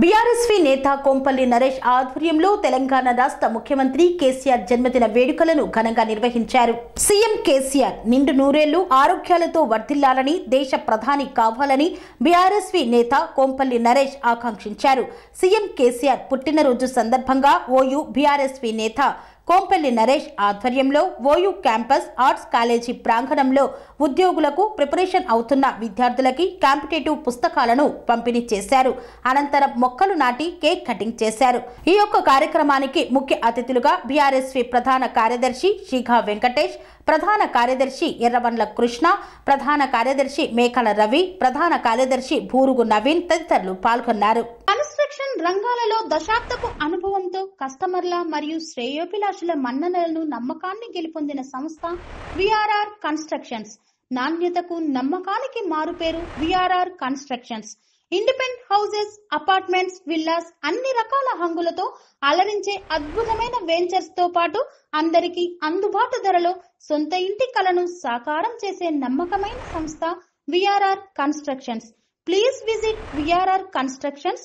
BRSV నేత కొంపల్లి నరేష్ ఆధ్వర్యంలో తెలంగాణ రాష్ట్ర ముఖ్యమంత్రి కేసీఆర్ జన్మదిన వేడుకలను ఘనంగా నిర్వహించారు సీఎం కేసీఆర్ నిండు నూరేళ్లు ఆరోగ్యాలతో వర్ధిల్లాలని దేశ ప్రధాని కావాలని బీఆర్ఎస్వి నేత కొంపల్లి నరేష్ ఆకాంక్షించారు సీఎం కేసీఆర్ పుట్టినరోజు సందర్భంగా ఓయూ బీఆర్ఎస్వి నేత కోంపల్లి నరేష్ ఆధ్వర్యంలో ఓయూ క్యాంపస్ ఆర్ట్స్ కాలేజీ ప్రాంగణంలో ఉద్యోగులకు ప్రిపరేషన్ అవుతున్న విద్యార్థులకి కాంపిటేటివ్ పుస్తకాలను పంపిణీ చేశారు అనంతరం మొక్కలు నాటి కేక్ కటింగ్ చేశారు ఈ యొక్క కార్యక్రమానికి ముఖ్య అతిథులుగా బీఆర్ఎస్వి ప్రధాన కార్యదర్శి శిఖా వెంకటేష్ ప్రధాన కార్యదర్శి ఎర్రవన్ల కృష్ణ ప్రధాన కార్యదర్శి మేకల రవి ప్రధాన కార్యదర్శి భూరుగు నవీన్ తదితరులు పాల్గొన్నారు రంగాలలో దశాబ్దపు అనుభవంతో కస్టమర్ల మరియు శ్రేయోభిలాషుల మన్ననలను నమ్మకాన్ని గెలుపొందిన సంస్థ విఆర్ఆర్ కన్స్ట్రక్షన్స్ నాణ్యతకు నమ్మకానికి మారుపేరు VRR constructions independent houses apartments villas అన్ని రకాల హంగులతో అలరించే అద్భుతమైన వెంచర్స్ తో పాటు అందరికీ అందుబాటు ధరలో సొంత ఇంటి కలను సాకారం చేసే నమ్మకమైన సంస్థ VRR constructions please visit VRR constructions